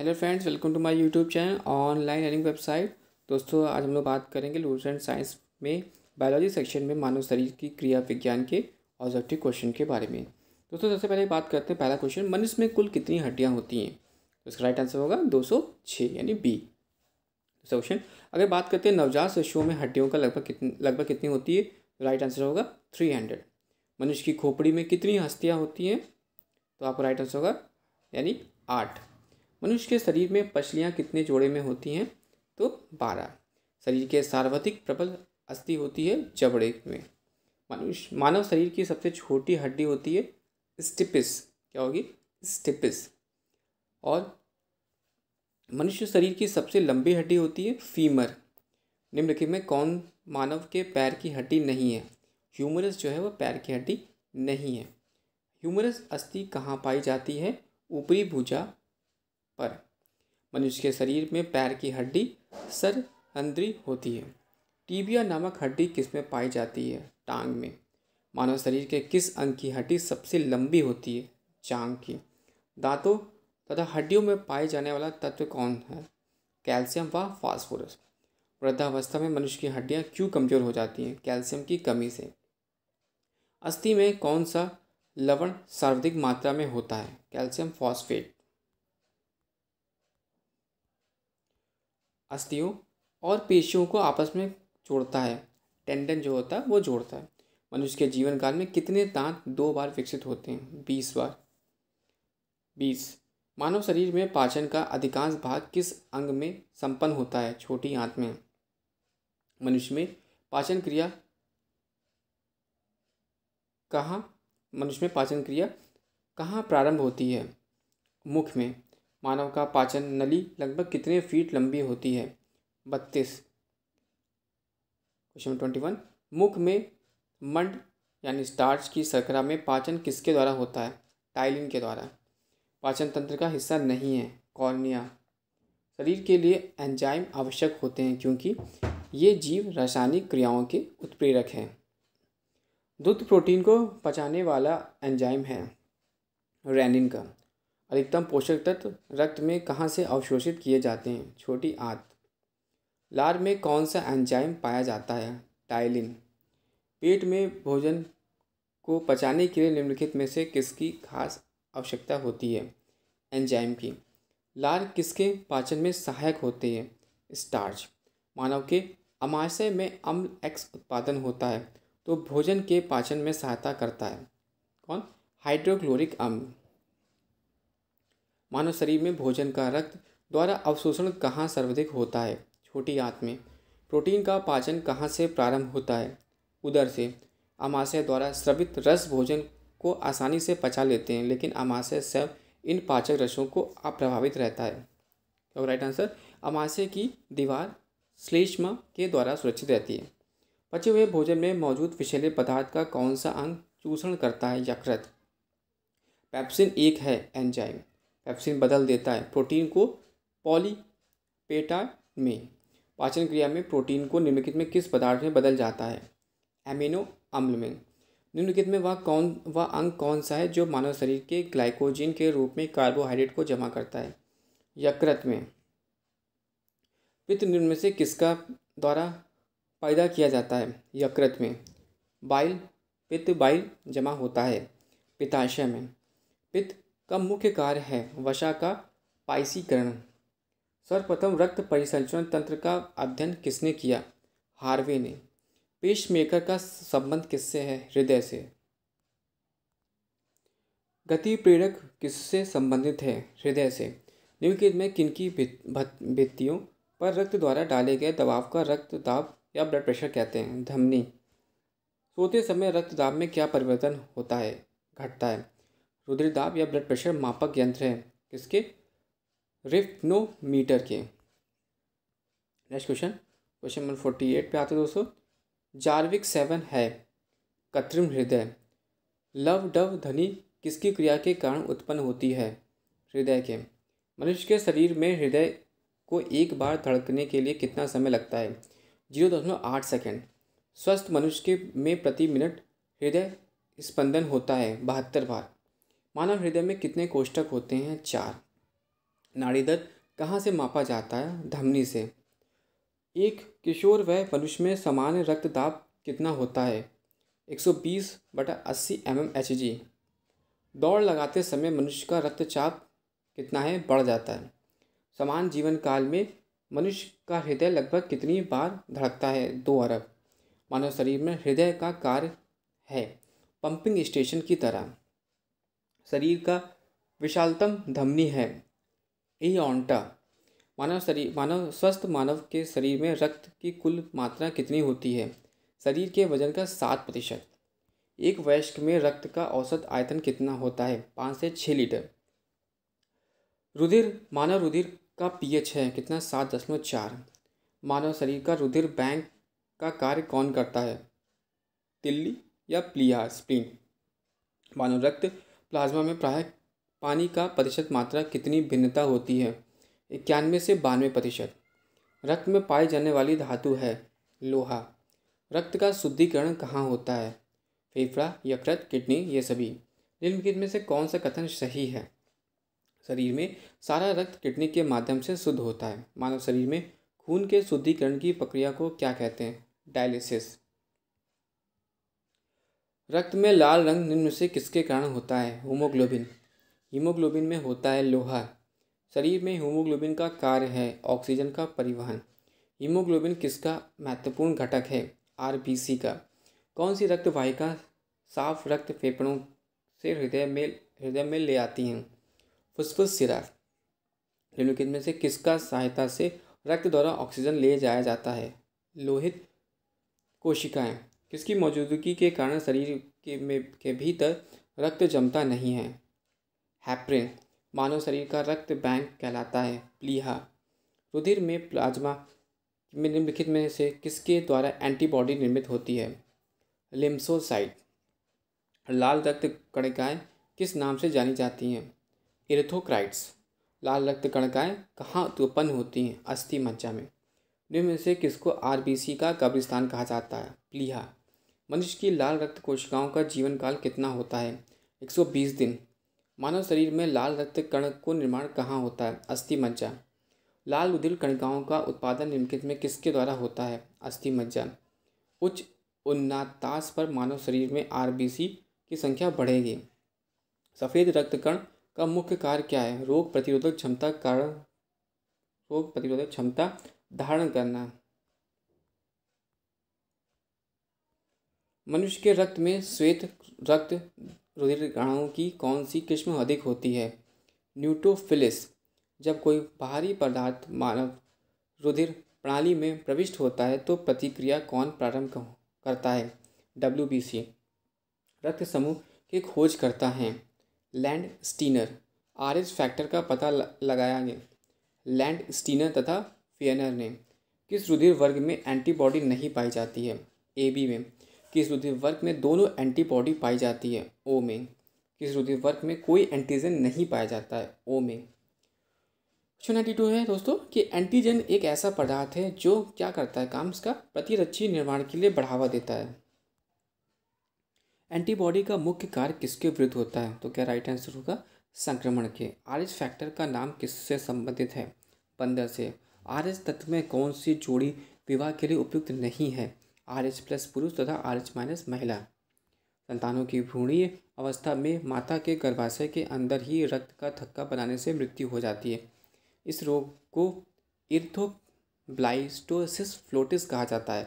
hello friends welcome to my YouTube channel online learning website दोस्तों आज हम लोग बात करेंगे रूल्स एंड साइंस में बायोलॉजी सेक्शन में मानव शरीर की क्रिया विज्ञान के ऑब्जेक्टिव क्वेश्चन के बारे में दोस्तों सबसे पहले बात करते हैं पहला क्वेश्चन मनुष्य में कुल कितनी हड्डियाँ होती हैं तो इसका राइट आंसर होगा दो यानी बी दूसरा क्वेश्चन अगर बात करते हैं नवजात शिशुओं में हड्डियों का लगभग कितनी लगभग कितनी होती है तो राइट आंसर होगा थ्री हंड्रेड मनुष्य की खोपड़ी में कितनी हस्तियाँ होती हैं तो आपका राइट आंसर होगा यानी आठ मनुष्य के शरीर में पछलियाँ कितने जोड़े में होती हैं तो बारह शरीर के सार्वधिक प्रबल अस्थि होती है जबड़े में मनुष्य मानव शरीर की सबसे छोटी हड्डी होती है स्टिपिस क्या होगी स्टिपिस और मनुष्य शरीर की सबसे लंबी हड्डी होती है फीमर निम्नलिखित में कौन मानव के पैर की हड्डी नहीं है ह्यूमरस जो है वह पैर की हड्डी नहीं है ह्यूमरस अस्थि कहाँ पाई जाती है ऊपरी भुजा पर मनुष्य के शरीर में पैर की हड्डी सर अंद्री होती है टीबिया नामक हड्डी किस में पाई जाती है टांग में मानव शरीर के किस अंग की हड्डी सबसे लंबी होती है चांग की दांतों तथा हड्डियों में पाए जाने वाला तत्व कौन है कैल्शियम व फास्फोरस वृद्धावस्था में मनुष्य की हड्डियाँ क्यों कमज़ोर हो जाती हैं कैल्शियम की कमी से अस्थि में कौन सा लवण सर्वाधिक मात्रा में होता है कैल्शियम फॉस्फेट अस्थियों और पेशियों को आपस में जोड़ता है टेंडन जो होता है वो जोड़ता है मनुष्य के जीवन काल में कितने दांत दो बार विकसित होते हैं बीस बार बीस मानव शरीर में पाचन का अधिकांश भाग किस अंग में संपन्न होता है छोटी आंत में मनुष्य में पाचन क्रिया कहाँ मनुष्य में पाचन क्रिया कहाँ प्रारंभ होती है मुख में मानव का पाचन नली लगभग कितने फीट लंबी होती है बत्तीस क्वेश्चन ट्वेंटी वन मुख में मंड यानी स्टार्च की शर्करा में पाचन किसके द्वारा होता है टाइलिन के द्वारा पाचन तंत्र का हिस्सा नहीं है कॉर्निया शरीर के लिए एंजाइम आवश्यक होते हैं क्योंकि ये जीव रासायनिक क्रियाओं के उत्प्रेरक हैं दूध प्रोटीन को पचाने वाला एंजाइम है रेनिन का अधिकतम पोषक तत्व रक्त में कहाँ से अवशोषित किए जाते हैं छोटी आंत लार में कौन सा एंजाइम पाया जाता है टाइलिन पेट में भोजन को पचाने के लिए निम्नलिखित में से किसकी खास आवश्यकता होती है एंजाइम की लार किसके पाचन में सहायक होते हैं स्टार्च मानव के अमाशय में अम्ल एक्स उत्पादन होता है तो भोजन के पाचन में सहायता करता है कौन हाइड्रोक्लोरिक अम्ल मानव शरीर में भोजन का रक्त द्वारा अवशोषण कहाँ सर्वाधिक होता है छोटी आंत में प्रोटीन का पाचन कहाँ से प्रारंभ होता है उधर से अमाशय द्वारा स्रवित रस भोजन को आसानी से पचा लेते हैं लेकिन अमाशय शव इन पाचक रसों को अप्रभावित रहता है तो राइट आंसर अमाशय की दीवार श्लेष्मा के द्वारा सुरक्षित रहती है पचे हुए भोजन में मौजूद विषैले पदार्थ का कौन सा अंग चूषण करता है यकृत पैप्सिन एक है एंजाइम एप्सिन बदल देता है प्रोटीन को पॉलीपेटा में पाचन क्रिया में प्रोटीन को निम्नलिखित में किस पदार्थ में बदल जाता है एमिनो अम्ल में निम्नलिखित में वह कौन वह अंग कौन सा है जो मानव शरीर के ग्लाइकोजिन के रूप में कार्बोहाइड्रेट को जमा करता है यकृत में पित्त में से किसका द्वारा पैदा किया जाता है यकृत में बाइल पित्त बाइल जमा होता है पिताशय में पित्त का मुख्य कार्य है वशा का पाइसीकरण सर्वप्रथम रक्त परिसंचरण तंत्र का अध्ययन किसने किया हार्वे ने मेकर का संबंध किससे है हृदय से गति प्रेरक किससे संबंधित है हृदय से निम्नलिखित में किनकी भित्तियों पर रक्त द्वारा डाले गए दबाव का रक्त दाब या ब्लड प्रेशर कहते हैं धमनी सोते समय रक्त दाब में क्या परिवर्तन होता है घटता है दाब या ब्लड प्रेशर मापक यंत्र है किसके रिफ्नोमीटर के next question question number forty eight पे आते हैं दोस्तों जार्विक सेवन है कृत्रिम हृदय लव डव ध्वनि किसकी क्रिया के कारण उत्पन्न होती है हृदय के मनुष्य के शरीर में हृदय को एक बार धड़कने के लिए कितना समय लगता है जीरो दशमलव आठ सेकेंड स्वस्थ मनुष्य के में प्रति मिनट हृदय स्पंदन होता है बहत्तर बार मानव हृदय में कितने कोष्टक होते हैं चार नाड़ी दर्द कहाँ से मापा जाता है धमनी से एक किशोर व मनुष्य में सामान्य रक्त दाब कितना होता है 120 बटा अस्सी एम एम एच जी दौड़ लगाते समय मनुष्य का रक्तचाप कितना है बढ़ जाता है समान जीवन काल में मनुष्य का हृदय लगभग कितनी बार धड़कता है दो अरब मानव शरीर में हृदय का कार्य है पंपिंग स्टेशन की तरह शरीर का विशालतम धमनी है इओंटा मानव शरीर मानव स्वस्थ मानव के शरीर में रक्त की कुल मात्रा कितनी होती है शरीर के वजन का सात प्रतिशत एक वयस्क में रक्त का औसत आयतन कितना होता है पाँच से छः लीटर रुधिर मानव रुधिर का पीएच है कितना सात दशमलव चार मानव शरीर का रुधिर बैंक का कार्य कौन करता है तिल्ली या प्लिया स्प्रिंग मानव रक्त प्लाज्मा में प्राय पानी का प्रतिशत मात्रा कितनी भिन्नता होती है इक्यानवे से बानवे प्रतिशत रक्त में पाई जाने वाली धातु है लोहा रक्त का शुद्धिकरण कहाँ होता है फेफड़ा यकृत किडनी ये सभी निम्नलिखित में से कौन सा कथन सही है शरीर में सारा रक्त किडनी के माध्यम से शुद्ध होता है मानव शरीर में खून के शुद्धिकरण की प्रक्रिया को क्या कहते हैं डायलिसिस रक्त में लाल रंग निम्न से किसके कारण होता है होमोग्लोबिन हीमोग्लोबिन में होता है लोहा शरीर में हीमोग्लोबिन का कार्य है ऑक्सीजन का परिवहन हीमोग्लोबिन किसका महत्वपूर्ण घटक है आर का कौन सी रक्त वाहिका साफ रक्त फेफड़ों से हृदय में हृदय में ले आती हैं फुसफुस सिरा निम्नलिखित में से किसका सहायता से रक्त द्वारा ऑक्सीजन ले जाया जाता है लोहित कोशिकाएं किसकी मौजूदगी के कारण शरीर के में के भीतर रक्त जमता नहीं है हैप्रिन मानव शरीर का रक्त बैंक कहलाता है प्लीहा रुधिर में प्लाज्मा में निम्नलिखित में से किसके द्वारा एंटीबॉडी निर्मित होती है लिम्सोसाइट लाल रक्त कणिकाएं किस नाम से जानी जाती हैं इरेथोक्राइट्स लाल रक्त कणिकाएं कहाँ उत्पन्न होती हैं अस्थि मज्जा में निम्न से किसको आरबीसी का कब्रिस्तान कहा जाता है प्लीहा मनुष्य की लाल रक्त कोशिकाओं का जीवन काल कितना होता है 120 दिन मानव शरीर में लाल रक्त कण को निर्माण कहाँ होता है अस्थि मज्जा लाल उदिल कणिकाओं का उत्पादन निम्नलिखित में किसके द्वारा होता है अस्थि मज्जा उच्च उन्नातास पर मानव शरीर में आर की संख्या बढ़ेगी सफ़ेद रक्त कण का मुख्य कार्य क्या है रोग प्रतिरोधक क्षमता कारण रोग प्रतिरोधक क्षमता धारण करना मनुष्य के रक्त में श्वेत रक्त रुधिर अणुओं की कौन सी किस्म अधिक होती है न्यूट्रोफिलिस जब कोई बाहरी पदार्थ मानव रुधिर प्रणाली में प्रविष्ट होता है तो प्रतिक्रिया कौन प्रारंभ करता है डब्ल्यू रक्त समूह की खोज करता है Landsteiner R H factor का पता लगाया गया लैंड स्टीनर तथा फियनर ने किस रुधिर वर्ग में एंटीबॉडी नहीं पाई जाती है ए बी में किस रुधिर वर्ग में दोनों एंटीबॉडी पाई जाती है ओ में किस रुधिर वर्ग में कोई एंटीजन नहीं पाया जाता है ओ में क्वेश्चन नाइन्टी टू है दोस्तों कि एंटीजन एक ऐसा पदार्थ है जो क्या करता है काम इसका प्रतिरक्षी निर्माण के लिए बढ़ावा देता है एंटीबॉडी का मुख्य कार्य किसके विरुद्ध होता है तो क्या राइट आंसर होगा संक्रमण के आर एच फैक्टर का नाम किससे संबंधित है बंदर से आर एच तत्व में कौन सी जोड़ी विवाह के लिए उपयुक्त नहीं है आर एच प्लस पुरुष तथा आर एच माइनस महिला संतानों की भ्रूणीय अवस्था में माता के गर्भाशय के अंदर ही रक्त का थक्का बनाने से मृत्यु हो जाती है इस रोग को इर्थोब्लाइस्टोसिस फ्लोटिस कहा जाता है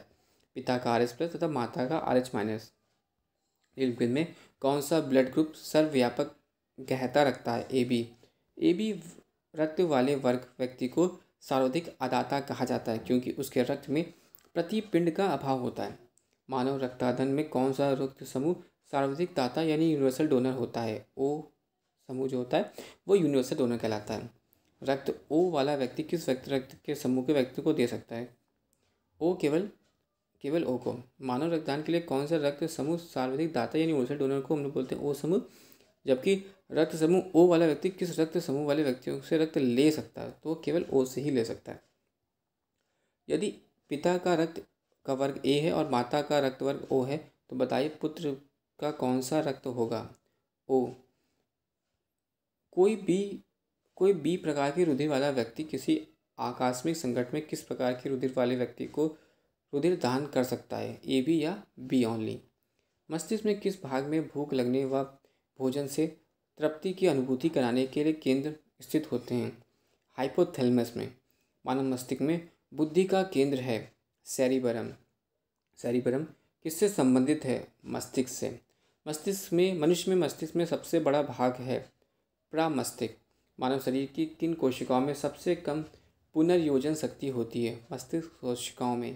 पिता का आर एच प्लस तथा माता का आर एच माइनस यकृत में कौन सा ब्लड ग्रुप सर्वव्यापक गहता रखता है ए बी ए बी रक्त वाले वर्ग व्यक्ति को सर्वाधिक आदाता कहा जाता है क्योंकि उसके रक्त में प्रतिपिंड का अभाव होता है मानव रक्ताधन में कौन सा रक्त समूह सार्वजनिक दाता यानी यूनिवर्सल डोनर होता है ओ समूह जो होता है वो यूनिवर्सल डोनर कहलाता है रक्त ओ वाला व्यक्ति किस व्यक्ति रक्त के समूह के व्यक्ति को दे सकता है ओ केवल केवल ओ को मानव रक्तदान के लिए कौन सा रक्त समूह सार्वजनिक दाता यानी यूनिवर्सल डोनर को हम लोग बोलते हैं ओ समूह जबकि रक्त समूह ओ वाला व्यक्ति किस रक्त समूह वाले व्यक्तियों से रक्त ले सकता है तो केवल ओ से ही ले सकता है यदि पिता का रक्त का वर्ग ए है और माता का रक्त वर्ग ओ है तो बताइए पुत्र का कौन सा रक्त होगा ओ कोई भी कोई बी प्रकार के रुधिर वाला व्यक्ति किसी आकस्मिक संकट में किस प्रकार के रुधिर वाले व्यक्ति को रुधिर दान कर सकता है ए बी या बी ओनली मस्तिष्क में किस भाग में भूख लगने व भोजन से तृप्ति की अनुभूति कराने के लिए केंद्र स्थित होते हैं हाइपोथेलमस में मानव मस्तिष्क में बुद्धि का केंद्र है सैरिबरम सैरिबरम किससे संबंधित है मस्तिष्क से मस्तिष्क में मनुष्य में मस्तिष्क में सबसे बड़ा भाग है प्रामस्तिष्क मानव शरीर की किन कोशिकाओं में सबसे कम पुनर्योजन शक्ति होती है मस्तिष्क कोशिकाओं में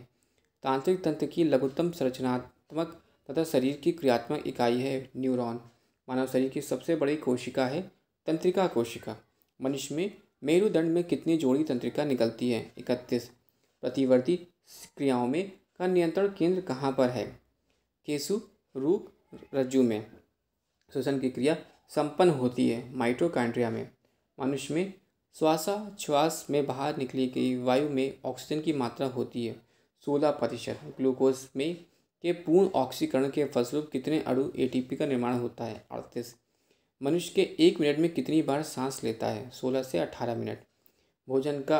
तांत्रिक तंत्र की लघुत्तम संरचनात्मक तथा शरीर की क्रियात्मक इकाई है न्यूरॉन मानव शरीर की सबसे बड़ी कोशिका है तंत्रिका कोशिका मनुष्य में मेरुदंड में कितनी जोड़ी तंत्रिका निकलती है इकतीस प्रतिवर्ती क्रियाओं में का नियंत्रण केंद्र कहाँ पर है केसु रूप रज्जु में श्वसन की क्रिया संपन्न होती है माइटोकांड्रिया में मनुष्य में श्वासाश्वास में बाहर निकली गई वायु में ऑक्सीजन की मात्रा होती है सोलह प्रतिशत ग्लूकोज में के पूर्ण ऑक्सीकरण के फलस्वरूप कितने अणु एटीपी का निर्माण होता है अड़तीस मनुष्य के एक मिनट में कितनी बार सांस लेता है सोलह से अठारह मिनट भोजन का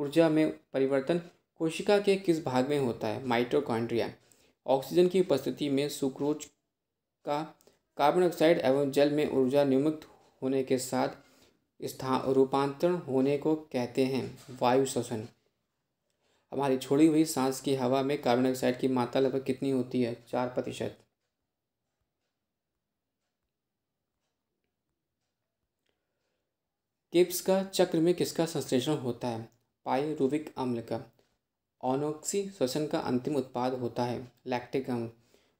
ऊर्जा में परिवर्तन कोशिका के किस भाग में होता है माइटोकॉन्ड्रिया ऑक्सीजन की उपस्थिति में सुक्रोज का कार्बन डाइऑक्साइड एवं जल में ऊर्जा निमुक्त होने के साथ स्थान रूपांतरण होने को कहते हैं वायु श्वसन हमारी छोड़ी हुई सांस की हवा में कार्बन डाइऑक्साइड की मात्रा लगभग कितनी होती है चार प्रतिशत किप्स का चक्र में किसका संश्लेषण होता है पायरूविक अम्ल का ऑनोक्सी श्वसन का अंतिम उत्पाद होता है लैक्टिक अम्ल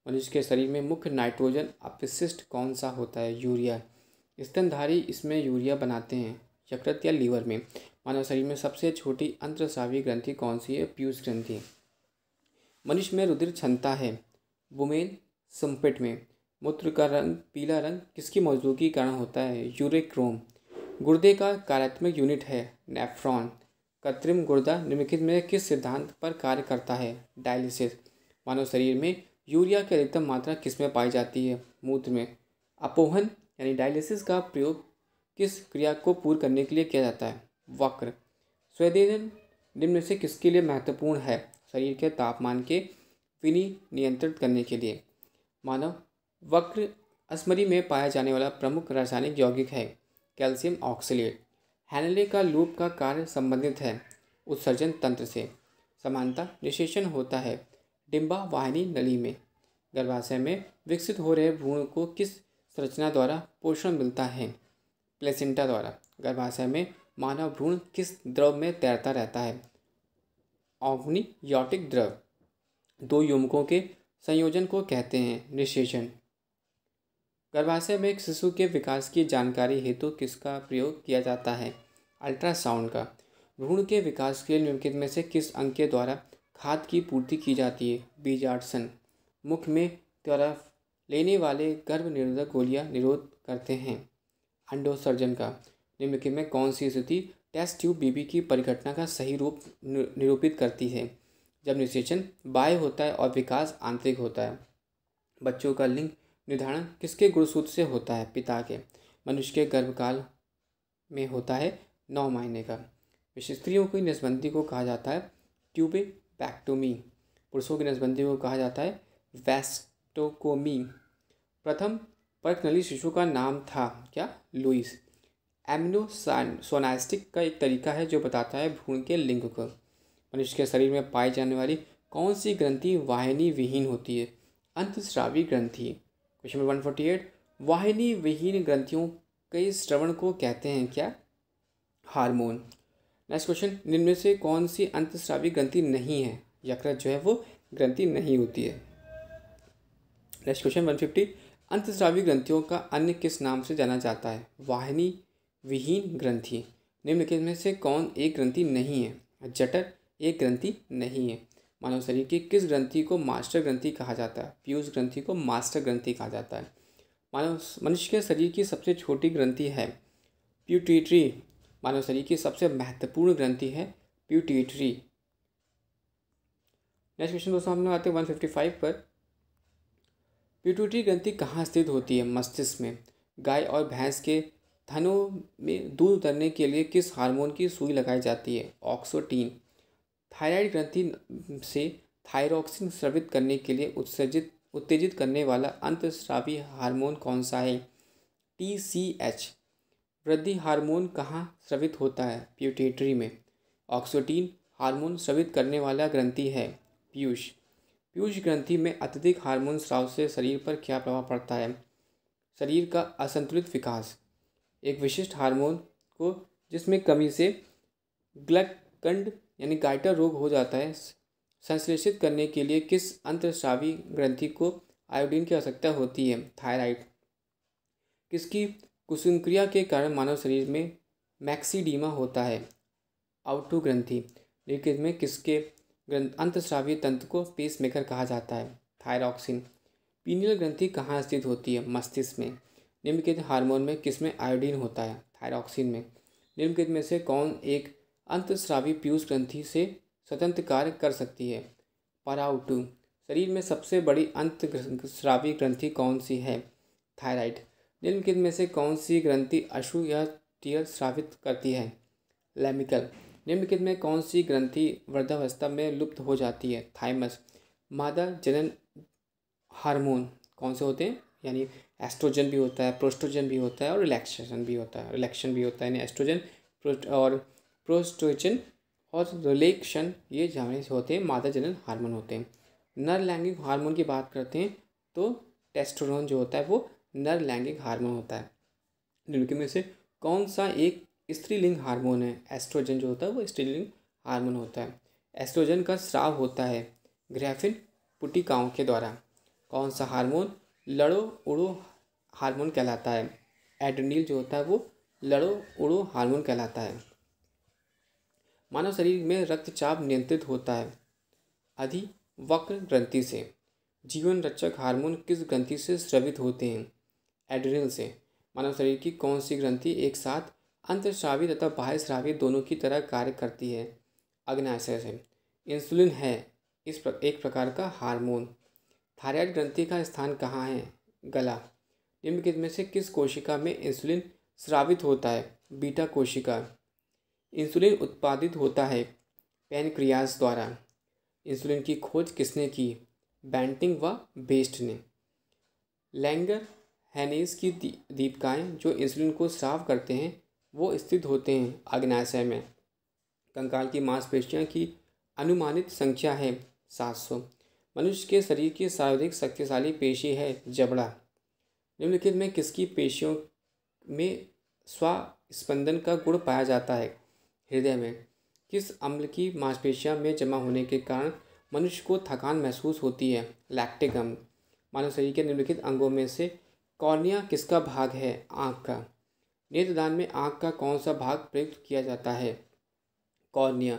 मनुष्य के शरीर में मुख्य नाइट्रोजन अपशिष्ट कौन सा होता है यूरिया स्तनधारी इसमें यूरिया बनाते हैं यकृत या लीवर में मानव शरीर में सबसे छोटी अंतरसावी ग्रंथि कौन सी है पीयूष ग्रंथि मनुष्य में रुधिर क्षमता है बुमेन सम्पेट में मूत्र का रंग पीला रंग किसकी मौजूदगी कारण होता है यूरेक्रोम गुर्दे का कार्यात्मक यूनिट है नेफ्रॉन कृत्रिम गुर्दा निम्नलिखित में किस सिद्धांत पर कार्य करता है डायलिसिस मानव शरीर में यूरिया की अधिकतम मात्रा किस में पाई जाती है मूत्र में अपोहन यानी डायलिसिस का प्रयोग किस क्रिया को पूर्ण करने के लिए किया जाता है वक्र स्वेदन निम्न से किसके लिए महत्वपूर्ण है शरीर के तापमान के विनि नियंत्रित करने के लिए मानव वक्र अस्मरी में पाया जाने वाला प्रमुख रासायनिक यौगिक है कैल्शियम ऑक्सीट हैनले का लूप का कार्य संबंधित है उत्सर्जन तंत्र से समानता निशेषण होता है डिम्बा वाहिनी नली में गर्भाशय में विकसित हो रहे भ्रूण को किस संरचना द्वारा पोषण मिलता है प्लेसेंटा द्वारा गर्भाशय में मानव भ्रूण किस द्रव में तैरता रहता है ऑम्नियोटिक द्रव दो युवकों के संयोजन को कहते हैं निषेचन गर्भाशय में एक शिशु के विकास की जानकारी हेतु किसका प्रयोग किया जाता है अल्ट्रासाउंड का भ्रूण के विकास के लिए निम्नलिखित में से किस अंग के द्वारा खाद की पूर्ति की जाती है बीजार्सन मुख में तरफ लेने वाले गर्भ निरोधक गोलियां निरोध करते हैं अंडोसर्जन का निम्नलिखित में कौन सी स्थिति टेस्ट ट्यूब बीबी की परिघटना का सही रूप निरूपित करती है जब निषेचन बाह्य होता है और विकास आंतरिक होता है बच्चों का लिंग निर्धारण किसके गुणसूत्र से होता है पिता के मनुष्य के गर्भकाल में होता है नौ महीने का स्त्रियों की नसबंदी को कहा जाता है ट्यूबे पैक्टोमी पुरुषों की नसबंदी को कहा जाता है वेस्टोकोमी प्रथम नली शिशु का नाम था क्या लुइस एमिनो सोनास्टिक का एक तरीका है जो बताता है भ्रूण के लिंग को मनुष्य के शरीर में पाई जाने वाली कौन सी ग्रंथि वाहिनी विहीन होती है अंतश्रावी ग्रंथि question number one forty eight वाहिनी विहीन ग्रंथियों के श्रवण को कहते हैं क्या हार्मोन नेक्स्ट क्वेश्चन निम्न से कौन सी अंतस्रावी ग्रंथि नहीं है यकृत जो है वो ग्रंथि नहीं होती है नेक्स्ट क्वेश्चन वन फिफ्टी अंतस्रावी ग्रंथियों का अन्य किस नाम से जाना जाता है वाहिनी विहीन ग्रंथि निम्नलिखित में से कौन एक ग्रंथि नहीं है जटर एक ग्रंथि नहीं है मानव शरीर की किस ग्रंथि को मास्टर ग्रंथि कहा जाता है पीयूष ग्रंथि को मास्टर ग्रंथि कहा जाता है मानव मनुष्य के शरीर की सबसे छोटी ग्रंथि है प्यूटिट्री मानव शरीर की सबसे महत्वपूर्ण ग्रंथि है प्यूटिट्री नेक्स्ट क्वेश्चन दोस्तों हम लोग आते हैं वन फिफ्टी फाइव पर प्यूटिट्री ग्रंथि कहाँ स्थित होती है मस्तिष्क में गाय और भैंस के थनों में दूध उतरने के लिए किस हार्मोन की सुई लगाई जाती है ऑक्सोटीन थायराइड ग्रंथि से थायरोक्सिन स्रवित करने के लिए उत्सर्जित उत्तेजित करने वाला अंतस्रावी हार्मोन कौन सा है टी सी एच वृद्धि हार्मोन कहाँ स्रवित होता है प्यूटेटरी में ऑक्सोटीन हार्मोन स्रवित करने वाला ग्रंथि है पीयूष पीयूष ग्रंथि में अत्यधिक हार्मोन स्राव से शरीर पर क्या प्रभाव पड़ता है शरीर का असंतुलित विकास एक विशिष्ट हार्मोन को जिसमें कमी से ग्लकंड यानी गाइटर रोग हो जाता है संश्लेषित करने के लिए किस अंतस्रावी ग्रंथि को आयोडीन की आवश्यकता होती है थायराइड किसकी कुसुमक्रिया के कारण मानव शरीर में मैक्सीडीमा होता है आउटू ग्रंथि लेकिन में किसके ग्रंथ अंतश्रावी तंत्र को पेसमेकर कहा जाता है थायरॉक्सिन पीनियल ग्रंथि कहाँ स्थित होती है मस्तिष्क में निम्नलिखित हार्मोन में किसमें आयोडीन होता है थायरॉक्सिन में निम्नलिखित में से कौन एक अंतस्रावी पीयूष ग्रंथि से स्वतंत्र कार्य कर सकती है पराउटू शरीर में सबसे बड़ी अंतस्रावी ग्रंथि कौन सी है थायराइड निम्नलिखित में से कौन सी ग्रंथि अशु या टीयर स्रावित करती है लेमिकल निम्नलिखित में कौन सी ग्रंथि वृद्धावस्था में लुप्त हो जाती है थाइमस मादा जनन हार्मोन कौन से होते हैं यानी एस्ट्रोजन भी होता है प्रोस्ट्रोजन भी होता है और रिलैक्सेशन भी होता है रिलैक्शन भी होता है यानी एस्ट्रोजन और प्रोस्टोचिन और रिलेक्शन ये जानिस होते हैं मादा जनन हार्मोन होते हैं नर लैंगिक हार्मोन की बात करते हैं तो टेस्टोस्टेरोन जो होता है वो नर लैंगिक हार्मोन होता है जिनके में से कौन सा एक स्त्रीलिंग हार्मोन है एस्ट्रोजन जो होता है वो स्त्रीलिंग हार्मोन होता है एस्ट्रोजन का स्राव होता है ग्रेफिन पुटिकाओं के द्वारा कौन सा हार्मोन लड़ो उड़ो हार्मोन कहलाता है एडनील जो होता है वो लड़ो उड़ो हार्मोन कहलाता है मानव शरीर में रक्तचाप नियंत्रित होता है आदि वक्र ग्रंथि से जीवन रक्षक हार्मोन किस ग्रंथि से स्रवित होते हैं एड्रिनल से मानव शरीर की कौन सी ग्रंथि एक साथ अंतर्श्रावी तथा बाह्य श्रावी दोनों की तरह कार्य करती है अग्नाशय से इंसुलिन है इस प्र, एक प्रकार का हार्मोन थायराइड ग्रंथि का स्थान कहाँ है गला निम्नलिखित में से किस कोशिका में इंसुलिन स्रावित होता है बीटा कोशिका इंसुलिन उत्पादित होता है पेनक्रियाज द्वारा इंसुलिन की खोज किसने की बैंटिंग व बेस्ट ने लैंगर हैनेस की दीपिकाएँ जो इंसुलिन को साफ करते हैं वो स्थित होते हैं अग्नाशय में कंकाल की मांसपेशियों की अनुमानित संख्या है सात सौ मनुष्य के शरीर की सर्वाधिक शक्तिशाली पेशी है जबड़ा निम्नलिखित में किसकी पेशियों में स्वास्पंदन का गुण पाया जाता है हृदय में किस अम्ल की मांसपेशियां में जमा होने के कारण मनुष्य को थकान महसूस होती है लैक्टिक अम्ल मानव शरीर के निम्नलिखित अंगों में से कॉर्निया किसका भाग है आँख का नेत्रदान में आँख का कौन सा भाग प्रयुक्त किया जाता है कॉर्निया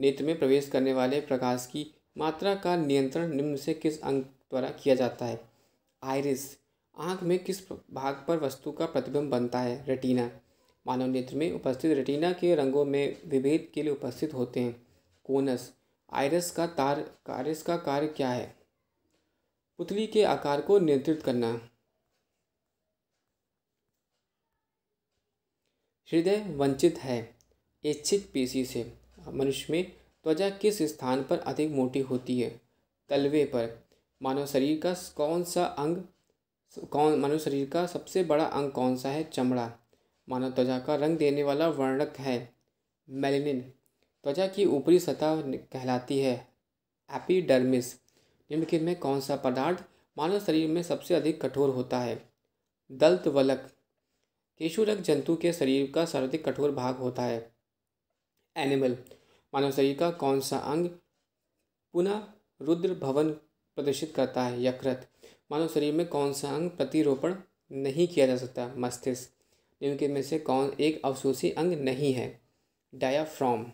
नेत्र में प्रवेश करने वाले प्रकाश की मात्रा का नियंत्रण निम्न से किस अंग द्वारा किया जाता है आयरिस आँख में किस भाग पर वस्तु का प्रतिबिंब बनता है रेटिना मानव नेत्र में उपस्थित रेटिना के रंगों में विभेद के लिए उपस्थित होते हैं कोनस आयरस का तार आयरस का कार्य क्या है पुतली के आकार को नियंत्रित करना हृदय वंचित है ऐच्छिक पेशी से मनुष्य में त्वचा किस स्थान पर अधिक मोटी होती है तलवे पर मानव शरीर का कौन सा अंग कौन मानव शरीर का सबसे बड़ा अंग कौन सा है चमड़ा मानव त्वचा का रंग देने वाला वर्णक है मेलेनिन त्वचा की ऊपरी सतह कहलाती है एपीडर्मिस निम्नलिखित में कौन सा पदार्थ मानव शरीर में सबसे अधिक कठोर होता है दल्त वलक केशुरक जंतु के शरीर का सर्वाधिक कठोर भाग होता है एनिमल मानव शरीर का कौन सा अंग पुनः रुद्र भवन प्रदर्शित करता है यकृत मानव शरीर में कौन सा अंग प्रतिरोपण नहीं किया जा सकता मस्तिष्क निम्नलिखित में से कौन एक अवशोषी अंग नहीं है डायाफ्रॉम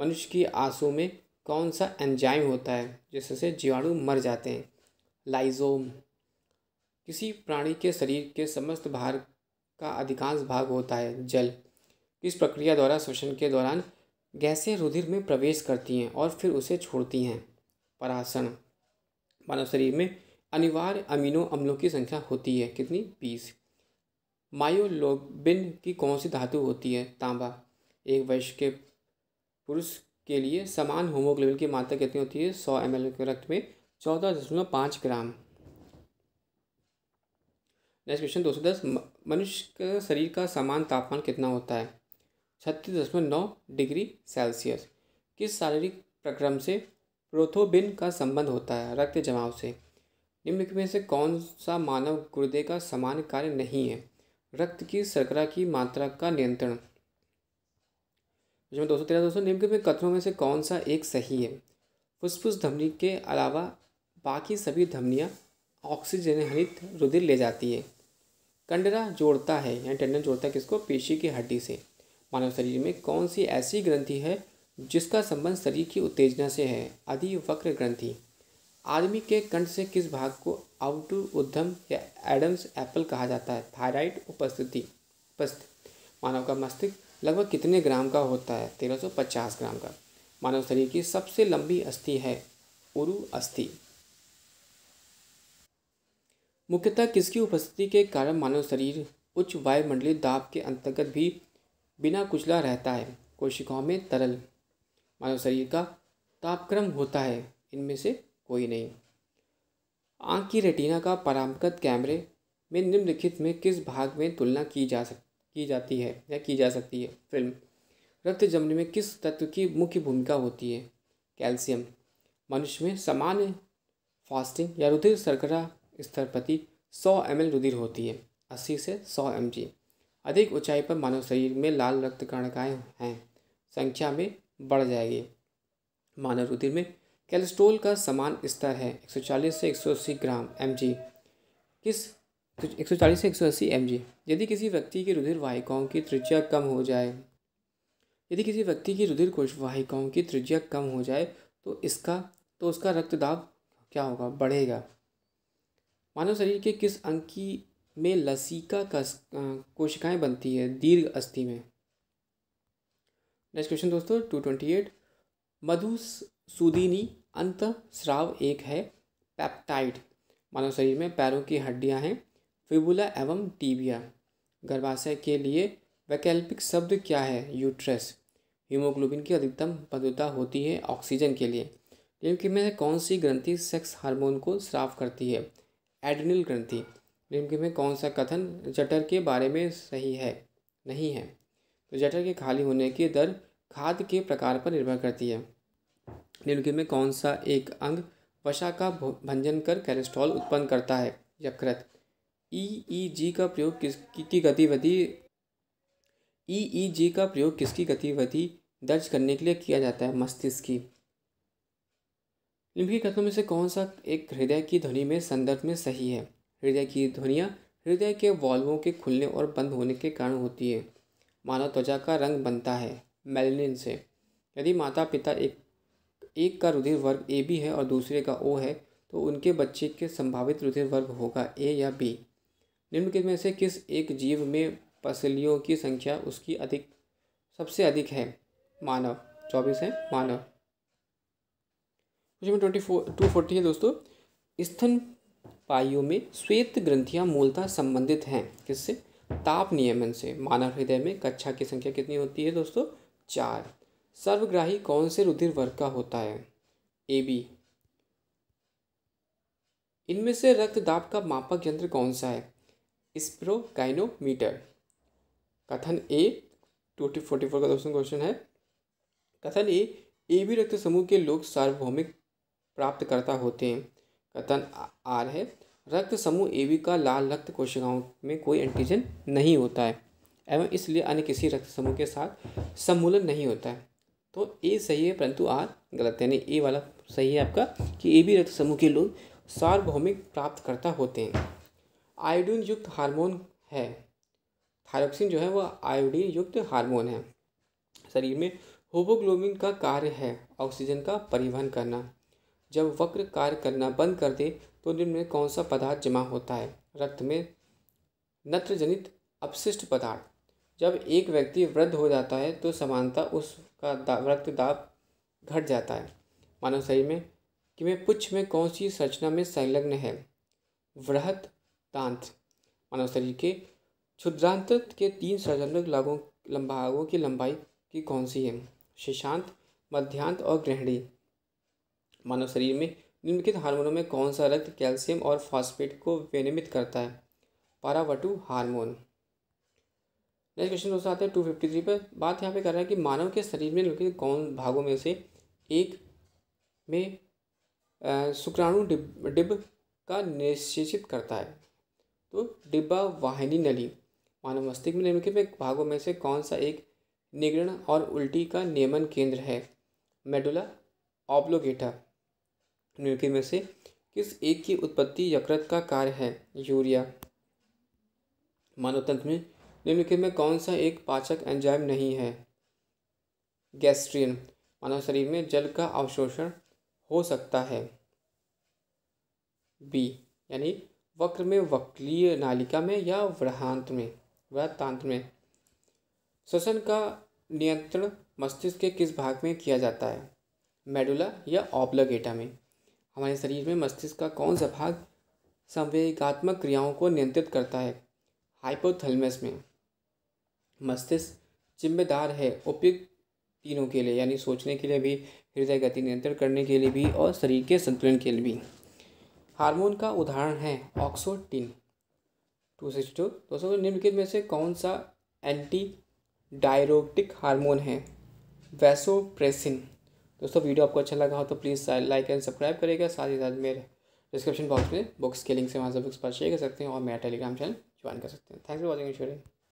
मनुष्य की आंसू में कौन सा एंजाइम होता है जिससे जीवाणु मर जाते हैं लाइजोम किसी प्राणी के शरीर के समस्त भार का अधिकांश भाग होता है जल इस प्रक्रिया द्वारा श्वसन के दौरान गैसें रुधिर में प्रवेश करती हैं और फिर उसे छोड़ती हैं परासण मानव शरीर में अनिवार्य अमीनो अम्लों की संख्या होती है कितनी बीस मायोलोबिन की कौन सी धातु होती है तांबा एक वर्ष के पुरुष के लिए समान होमोग्लोबिन की मात्रा कितनी होती है सौ एम के रक्त में चौदह दशमलव पाँच ग्राम नेक्स्ट क्वेश्चन दो सौ दस मनुष्य के शरीर का समान तापमान कितना होता है छत्तीस दशमलव नौ डिग्री सेल्सियस किस शारीरिक प्रक्रम से प्रोथोबिन का संबंध होता है रक्त जमाव से निम्न में से कौन सा मानव गुर्दे का समान कार्य नहीं है रक्त की शर्करा की मात्रा का नियंत्रण दोस्तों दो सौ तेरह दोस्तों निम्न में कथनों में से कौन सा एक सही है फुसफुस धमनी के अलावा बाकी सभी धमनियाँ ऑक्सीजनहित रुधिर ले जाती है कंडरा जोड़ता है यानी टेंडन जोड़ता है किसको पेशी की हड्डी से मानव शरीर में कौन सी ऐसी ग्रंथि है जिसका संबंध शरीर की उत्तेजना से है अधिवक्र ग्रंथि आदमी के कंठ से किस भाग को आउटू उद्धम या एडम्स एप्पल कहा जाता है थायराइड उपस्थिति उपस्थित मानव का मस्तिष्क लगभग कितने ग्राम का होता है तेरह सौ पचास ग्राम का मानव शरीर की सबसे लंबी अस्थि है उरु अस्थि मुख्यतः किसकी उपस्थिति के कारण मानव शरीर उच्च वायुमंडलीय दाब के अंतर्गत भी बिना कुचला रहता है कोशिकाओं में तरल मानव शरीर का तापक्रम होता है इनमें से कोई नहीं आँख की रेटिना का परामगत कैमरे में निम्नलिखित में किस भाग में तुलना की जा सक की जाती है या की जा सकती है फिल्म रक्त जमने में किस तत्व की मुख्य भूमिका होती है कैल्शियम मनुष्य में सामान्य फास्टिंग या रुधिर सरकरा स्तर प्रति सौ एम रुधिर होती है अस्सी से सौ एम अधिक ऊंचाई पर मानव शरीर में लाल रक्त कणिकाएँ हैं संख्या में बढ़ जाएगी मानव रुधिर में कैलेस्ट्रोल का समान स्तर है 140 से 180 ग्राम एम किस 140 से 180 एम यदि किसी व्यक्ति की रुधिर वाहिकाओं की त्रिज्या कम हो जाए यदि किसी व्यक्ति की रुधिर कोश वाहिकाओं की त्रिज्या कम हो जाए तो इसका तो उसका रक्तदाब क्या होगा बढ़ेगा मानव शरीर के किस अंग की में लसीका का कोशिकाएं बनती है दीर्घ अस्थि में नेक्स्ट क्वेश्चन दोस्तों टू ट्वेंटी एट मधु सुदीनी अंत स्राव एक है पैप्टाइड मानव शरीर में पैरों की हड्डियां हैं फिबुला एवं टीबिया गर्भाशय के लिए वैकल्पिक शब्द क्या है यूट्रस हीमोग्लोबिन की अधिकतम बद्धता होती है ऑक्सीजन के लिए लिम्की में कौन सी ग्रंथि सेक्स हार्मोन को स्राव करती है एड्रिनल ग्रंथि लिम्की में कौन सा कथन जटर के बारे में सही है नहीं है तो जटर के खाली होने की दर खाद के प्रकार पर निर्भर करती है निम्नलिखित में कौन सा एक अंग वसा का भंजन कर कैलेस्ट्रॉल उत्पन्न करता है यकृत ई ई जी का प्रयोग किसकी की गतिविधि ई ई जी का प्रयोग किसकी गतिविधि दर्ज करने के लिए किया जाता है मस्तिष्क की निम्नलिखित कथनों में से कौन सा एक हृदय की ध्वनि में संदर्भ में सही है हृदय की ध्वनियाँ हृदय के वॉल्वों के खुलने और बंद होने के कारण होती है मानव त्वचा का रंग बनता है मेलेनिन से यदि माता पिता एक एक का रुधिर वर्ग ए बी है और दूसरे का ओ है तो उनके बच्चे के संभावित रुधिर वर्ग होगा ए या बी निम्नलिखित में से किस एक जीव में पसलियों की संख्या उसकी अधिक सबसे अधिक है मानव चौबीस है मानव question twenty four two forty है दोस्तों स्तन पाइयों में श्वेत ग्रंथियां मूलतः संबंधित हैं किससे ताप नियमन से मानव हृदय में कक्षा की संख्या कितनी होती है दोस्तों चार सर्वग्राही कौन से रुधिर वर्ग का होता है ए बी इनमें से रक्त दाब का मापक यंत्र कौन सा है स्प्रोकाइनोमीटर कथन ए टू फोर्टी फोर का दूसरा क्वेश्चन है कथन ए ए बी रक्त समूह के लोग सार्वभौमिक प्राप्तकर्ता होते हैं कथन आर है रक्त समूह ए बी का लाल रक्त कोशिकाओं में कोई एंटीजन नहीं होता है एवं इसलिए अन्य किसी रक्त समूह के साथ सम्मूलन नहीं होता है तो ए सही है परंतु आर गलत यानी ए वाला सही है आपका कि ए बी रक्त समूह के लोग सार्वभौमिक प्राप्तकर्ता होते हैं आयोडीन युक्त हार्मोन है थायरोक्सिन जो है वह आयोडीन युक्त हार्मोन है शरीर में होमोग्लोबिन का कार्य है ऑक्सीजन का परिवहन करना जब वक्र कार्य करना बंद कर दे तो निम्न में कौन सा पदार्थ जमा होता है रक्त में नत्रजनित अपशिष्ट पदार्थ जब एक व्यक्ति वृद्ध हो जाता है तो समानता उस का रक्त दाब घट जाता है मानव शरीर में कि वे पुच्छ में कौन सी संरचना में संलग्न है वृहत तांत मानव शरीर के क्षुद्रांत के तीन संरचनात्मक लागों लंबागों की लंबाई की कौन सी है शीशांत मध्यांत और ग्रहणी मानव शरीर में निम्नलिखित हार्मोनों में कौन सा रक्त कैल्शियम और फॉस्फेट को विनियमित करता है पारावटु हार्मोन नेक्स्ट क्वेश्चन दोस्तों आते हैं टू फिफ्टी थ्री पर बात यहाँ पे कर रहा है कि मानव के शरीर में लेकिन कौन भागों में से एक में शुक्राणु डिब डिब का निश्चित करता है तो डिब्बा वाहिनी नली मानव मस्तिष्क में निम्नलिखित में भागों में से कौन सा एक निगरण और उल्टी का नियमन केंद्र है मेडुला ऑब्लोगेटा निम्नलिखित में से किस एक की उत्पत्ति यकृत का कार्य है यूरिया मानव तंत्र में निम्नलिखित में कौन सा एक पाचक एंजाइम नहीं है गैस्ट्रियन मानव शरीर में जल का अवशोषण हो सकता है बी यानी वक्र में वक्रीय नालिका में या वृहांत में वृहतांत में श्वसन का नियंत्रण मस्तिष्क के किस भाग में किया जाता है मेडुला या ऑब्लगेटा में हमारे शरीर में मस्तिष्क का कौन सा भाग संवेगात्मक क्रियाओं को नियंत्रित करता है हाइपोथलमस में मस्तिष्क जिम्मेदार है उपयुक्त तीनों के लिए यानी सोचने के लिए भी हृदय गति नियंत्रण करने के लिए भी और शरीर के संतुलन के लिए भी हार्मोन का उदाहरण है ऑक्सोटिन टू सिक्स टू दोस्तों निम्नलिखित में से कौन सा एंटी डायरोटिक हार्मोन है वैसोप्रेसिन दोस्तों वीडियो आपको अच्छा लगा हो तो प्लीज़ लाइक एंड सब्सक्राइब करेगा साथ ही साथ मेरे डिस्क्रिप्शन बॉक्स में बुक्स के लिंक से वहाँ से बुक्स शेयर कर सकते हैं और मेरा टेलीग्राम चैनल ज्वाइन कर सकते हैं थैंक्स फॉर वॉचिंग शोरिंग